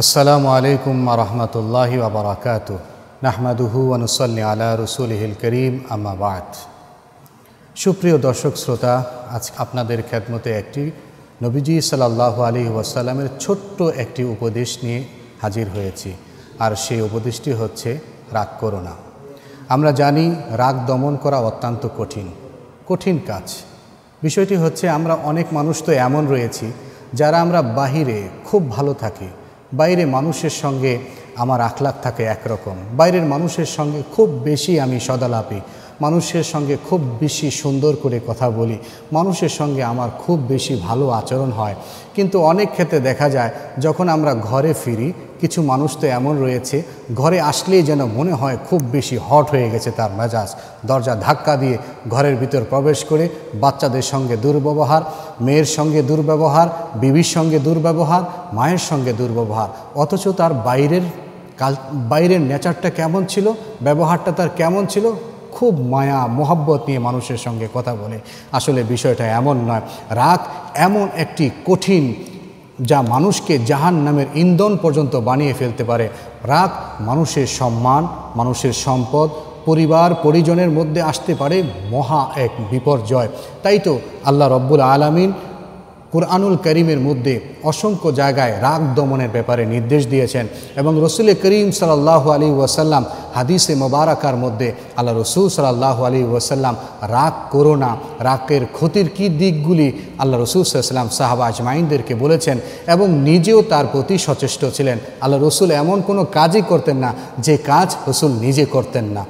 আসসালামু আলাইকুম রহমতুল্লাহি আবরাকাত নাহমাদুহু অনুসল্লি আলা রসুলহিল করিম আমাবাদ সুপ্রিয় দর্শক শ্রোতা আজ আপনাদের খ্যাতমতে একটি নবীজি সাল্লাহ আলী ওয়াসাল্লামের ছোট্ট একটি উপদেশ নিয়ে হাজির হয়েছি আর সেই উপদেশটি হচ্ছে রাগ করো না আমরা জানি রাগ দমন করা অত্যন্ত কঠিন কঠিন কাজ বিষয়টি হচ্ছে আমরা অনেক মানুষ তো এমন রয়েছি যারা আমরা বাহিরে খুব ভালো থাকি বাইরে মানুষের সঙ্গে আমার আখলাখ থাকে একরকম বাইরের মানুষের সঙ্গে খুব বেশি আমি সদালাপি মানুষের সঙ্গে খুব বেশি সুন্দর করে কথা বলি মানুষের সঙ্গে আমার খুব বেশি ভালো আচরণ হয় কিন্তু অনেক ক্ষেত্রে দেখা যায় যখন আমরা ঘরে ফিরি কিছু মানুষ তো এমন রয়েছে ঘরে আসলেই যেন মনে হয় খুব বেশি হট হয়ে গেছে তার মেজাজ দরজা ধাক্কা দিয়ে ঘরের ভিতর প্রবেশ করে বাচ্চাদের সঙ্গে দুর্ব্যবহার মেয়ের সঙ্গে দুর্ব্যবহার বিবির সঙ্গে দুর্ব্যবহার মায়ের সঙ্গে দুর্ব্যবহার অথচ তার বাইরের কাল বাইরের নেচারটা কেমন ছিল ব্যবহারটা তার কেমন ছিল খুব মায়া মোহাব্বত নিয়ে মানুষের সঙ্গে কথা বলে আসলে বিষয়টা এমন নয় রাগ এমন একটি কঠিন যা মানুষকে জাহান নামের ইন্ধন পর্যন্ত বানিয়ে ফেলতে পারে রাগ মানুষের সম্মান মানুষের সম্পদ পরিবার পরিজনের মধ্যে আসতে পারে মহা এক বিপর্যয় তাই তো আল্লাহ রব্বুল আলমিন কোরআনুল করিমের মধ্যে অসংখ্য জায়গায় রাগ দমনের ব্যাপারে নির্দেশ দিয়েছেন এবং রসুল করিম সাল্লাহ আলী ওয়াসাল্লাম হাদিসে মোবারাকার মধ্যে আল্লাহ রসুল সাল্লাহ আলী ওয়াসাল্লাম রাগ করো না রাগের ক্ষতির কী দিকগুলি আল্লাহ রসুল সাল্লাম সাহাবাজ মাইনদেরকে বলেছেন এবং নিজেও তার প্রতি সচেষ্ট ছিলেন আল্লাহ রসুল এমন কোনো কাজই করতেন না যে কাজ রসুল নিজে করতেন না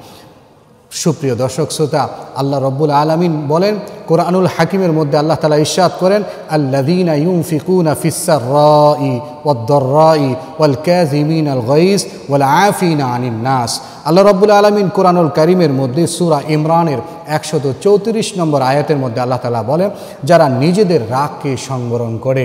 সুপ্রিয় দর্শক শ্রোতা আল্লাহ রব্বুল আলমিন বলেন কোরআনুল হাকিমের মধ্যে আল্লাহ তালা ইস্বাদ করেন আল্লাদিনা ইউমফিকুনা ফিসার রি ওদ্দর ওয়াল ক্যাজিমিন আল গঈস ওয়াল আফিনা আনিন নাস আল্লাহ রব্বুল আলমিন কোরআনুল করিমের মধ্যে সুরা ইমরানের একশত চৌত্রিশ নম্বর আয়াতের মধ্যে আল্লাহ তালা বলেন যারা নিজেদের রাগকে সংবরণ করে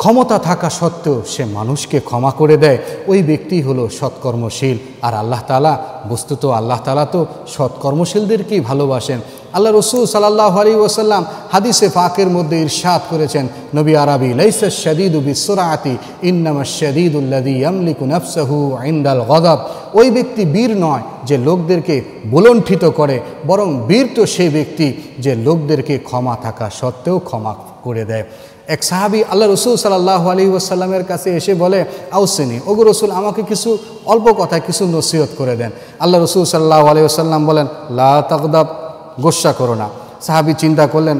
ক্ষমতা থাকা সত্ত্বেও সে মানুষকে ক্ষমা করে দেয় ওই ব্যক্তি হলো সৎকর্মশীল আর আল্লাহ তালা বস্তুত আল্লাহ তালা তো সৎকর্মশীলদেরকেই ভালোবাসেন আল্লাহ রসুল সাল্লাহ আলী ওসাল্লাম হাদিসে ফাঁকের মধ্যে ইরশাদ করেছেন নবী আরবি লাইসা শদীদ বিসরাতি ইন্নামা শদীদুল্লাদি আমলিকু নফসাহু আইন্দাল গদব ওই ব্যক্তি বীর নয় যে লোকদেরকে বুলণ্ঠিত করে বরং বীর তো সেই ব্যক্তি যে লোকদেরকে ক্ষমা থাকা সত্ত্বেও ক্ষমা করে দেয় এক সাহাবি আল্লাহ রসুল সাল্লাহ আলী ওয়াসাল্লামের কাছে এসে বলে আউসেনি ওগো রসুল আমাকে কিছু অল্প কথা কিছু নসিহত করে দেন আল্লাহ রসুল সাল্লাহ আলী ওসাল্লাম বলেন লা তকদাব গোসা করো না সাহাবি চিন্তা করলেন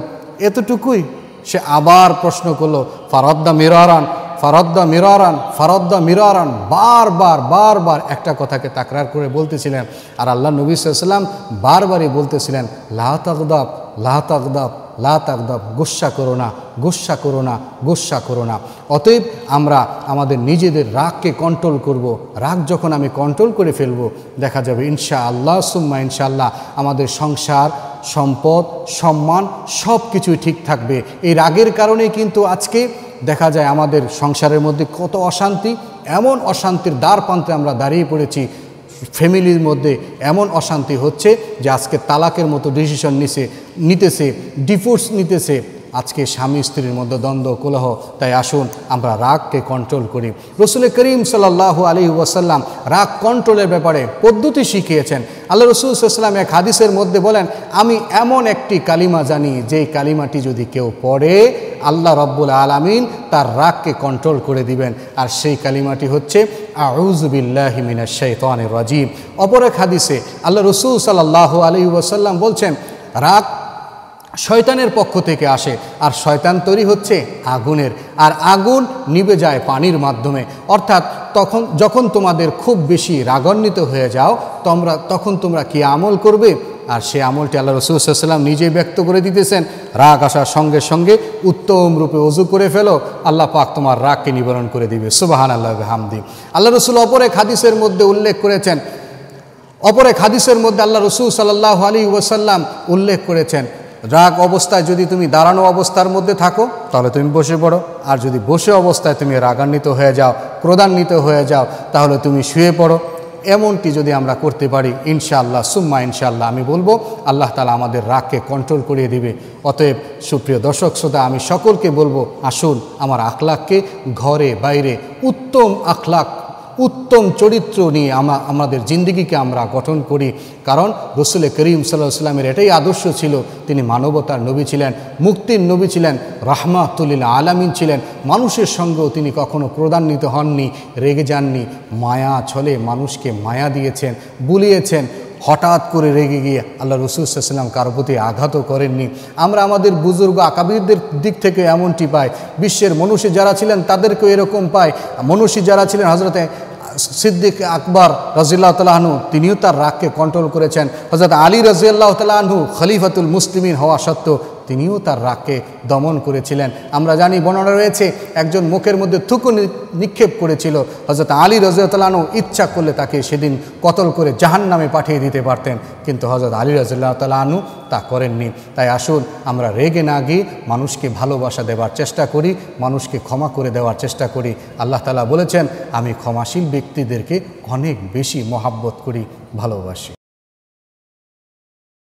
এতটুকুই সে আবার প্রশ্ন করলো ফারদ্দা মিরারান ফারদ্দা মিরারান ফারদ্দা মিরারান বারবার বারবার একটা কথাকে তাকরার করে বলতেছিলেন আর আল্লাহ নবী সাল্লাম বারবারই বলতেছিলেন লাহাত আকদাব লাহাত আকদাব লা তাকদব গুসা করো না গুসা করো না গুসা করো না অতএব আমরা আমাদের নিজেদের রাগকে কন্ট্রোল করব। রাগ যখন আমি কন্ট্রোল করে ফেলব দেখা যাবে ইনশা আল্লাহ সুম্মা ইনশাআল্লাহ আমাদের সংসার সম্পদ সম্মান সব কিছুই ঠিক থাকবে এই রাগের কারণে কিন্তু আজকে দেখা যায় আমাদের সংসারের মধ্যে কত অশান্তি এমন অশান্তির দ্বার প্রান্তে আমরা দাঁড়িয়ে পড়েছি ফ্যামিলির মধ্যে এমন অশান্তি হচ্ছে যে আজকে তালাকের মতো ডিসিশন নিছে নিতেছে ডিভোর্স নিতেছে আজকে স্বামী স্ত্রীর মধ্যে দ্বন্দ্ব কোলাহ তাই আসুন আমরা রাগকে কন্ট্রোল করি রসুল করিম সাল্লাহ আলী ওয়াসাল্লাম রাগ কন্ট্রোলের ব্যাপারে পদ্ধতি শিখিয়েছেন আল্লাহ রসুল সাল্লাম এক হাদিসের মধ্যে বলেন আমি এমন একটি কালিমা জানি যেই কালিমাটি যদি কেউ পড়ে আল্লাহ রব্বুল আলামিন তার রাগকে কন্ট্রোল করে দিবেন আর সেই কালিমাটি হচ্ছে আউজবিল্লাহিমিনা শেতান রাজিব অপর এক হাদিসে আল্লাহ রসুল সাল্লাহ আলী ওয়াসাল্লাম বলছেন রাগ শয়তানের পক্ষ থেকে আসে আর শয়তান তৈরি হচ্ছে আগুনের আর আগুন নিবে যায় পানির মাধ্যমে অর্থাৎ তখন যখন তোমাদের খুব বেশি রাগান্বিত হয়ে যাও তোমরা তখন তোমরা কি আমল করবে আর সে আমলটি আল্লাহ রসুলাম নিজে ব্যক্ত করে দিতেছেন রাগ আসার সঙ্গে সঙ্গে উত্তম রূপে অজু করে ফেলো আল্লাহ পাক তোমার রাগকে নিবারণ করে দিবে সুবাহান আল্লাহ হামদি আল্লাহ রসুল অপরে খাদিসের মধ্যে উল্লেখ করেছেন অপরে খাদিসের মধ্যে আল্লাহ রসুল সাল্লাহ আলী ওয়াসাল্লাম উল্লেখ করেছেন রাগ অবস্থায় যদি তুমি দাঁড়ানো অবস্থার মধ্যে থাকো তাহলে তুমি বসে পড়ো আর যদি বসে অবস্থায় তুমি রাগান্বিত হয়ে যাও ক্রোধান্বিত হয়ে যাও তাহলে তুমি শুয়ে পড়ো এমনটি যদি আমরা করতে পারি ইনশাআল্লাহ সুম্মা ইনশাআল্লাহ আমি বলবো আল্লাহ তালা আমাদের রাগকে কন্ট্রোল করিয়ে দিবে অতএব সুপ্রিয় দর্শক শ্রোতা আমি সকলকে বলবো আসুন আমার আখলাককে ঘরে বাইরে উত্তম আখলাক উত্তম চরিত্র নিয়ে আমা আমাদের জিন্দগিকে আমরা গঠন করি কারণ রসুল করিম সাল্লাহ সাল্লামের এটাই আদর্শ ছিল তিনি মানবতার নবী ছিলেন মুক্তির নবী ছিলেন রাহমাতুল্লিল আলামিন ছিলেন মানুষের সঙ্গেও তিনি কখনো ক্রদান্বিত হননি রেগে যাননি মায়া ছলে মানুষকে মায়া দিয়েছেন বুলিয়েছেন হঠাৎ করে রেগে গিয়ে আল্লাহ রসুলাম কারো প্রতি আঘাতও করেননি আমরা আমাদের বুজুর্গ আকাবিরদের দিক থেকে এমনটি পাই বিশ্বের মনুষ্য যারা ছিলেন তাদেরকেও এরকম পায় মনুষ্য যারা ছিলেন হজরতে সিদ্দিক আকবর রাজিল্লাহ তালাহনু তিনিও তার রাগকে কন্ট্রোল করেছেন হজরত আলী রাজিয়াল্লাহ তালাহনু খলিফাতুল মুসলিমিন হওয়া সত্ত্বেও তিনিও তার রাগকে দমন করেছিলেন আমরা জানি বর্ণনা রয়েছে একজন মুখের মধ্যে থুকু নিক্ষেপ করেছিল হজরত আলী রাজিয়াতালানও ইচ্ছা করলে তাকে সেদিন কতল করে জাহান নামে পাঠিয়ে দিতে পারতেন কিন্তু হজরত আলী রাজিল্লাহ তালানু তা করেননি তাই আসুন আমরা রেগে না গিয়ে মানুষকে ভালোবাসা দেওয়ার চেষ্টা করি মানুষকে ক্ষমা করে দেওয়ার চেষ্টা করি আল্লাহ তালা বলেছেন আমি ক্ষমাশীল ব্যক্তিদেরকে অনেক বেশি মহাব্বত করি ভালোবাসি